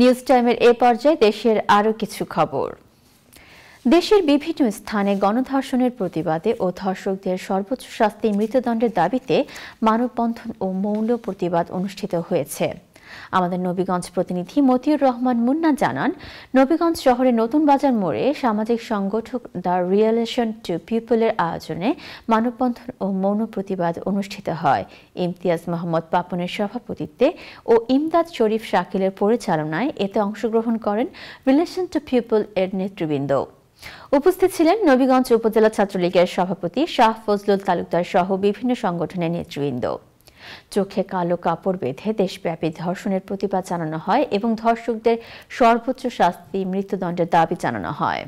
news টাইমের এ পর্যায়ে দেশের আরও কিছু খবর দেশের বিভিন্ন স্থানে গণধর্ষণের প্রতিবাদে ও ধর্ষকদের সর্বোচ্চ শাস্তি মৃত্যুদণ্ডের দাবিতে মানববন্ধন ও মৌল প্রতিবাদ অনুষ্ঠিত হয়েছে আমাদের নবীগঞ্জ প্রতিনিধি মতিউর রহমান মুন্না জানান নবীগঞ্জ শহরের নতুন বাজার মোড়ে সামাজিক সংগঠক দ্য রিয়েলেশন টু পিপলের আয়োজনে মানববন্ধন ও মৌন প্রতিবাদ অনুষ্ঠিত হয় ইমতিয়াজ মোহাম্মদ পাপনের সভাপতিত্বে ও ইমদাদ শরীফ শাকিলের পরিচালনায় এতে অংশগ্রহণ করেন রিলেশন টু পিপল এর নেতৃবৃন্দ উপস্থিত ছিলেন নবীগঞ্জ উপজেলা ছাত্রলীগের সভাপতি শাহ ফজলুল তালুকদার সহ বিভিন্ন সংগঠনের নেতৃবৃন্দ চোখে কালো কাপড় বেঁধে দেশব্যাপী ধর্ষণের প্রতিবাদ জানানো হয় এবং ধর্ষকদের সর্বোচ্চ শাস্তি মৃত্যুদণ্ডের দাবি জানানো হয়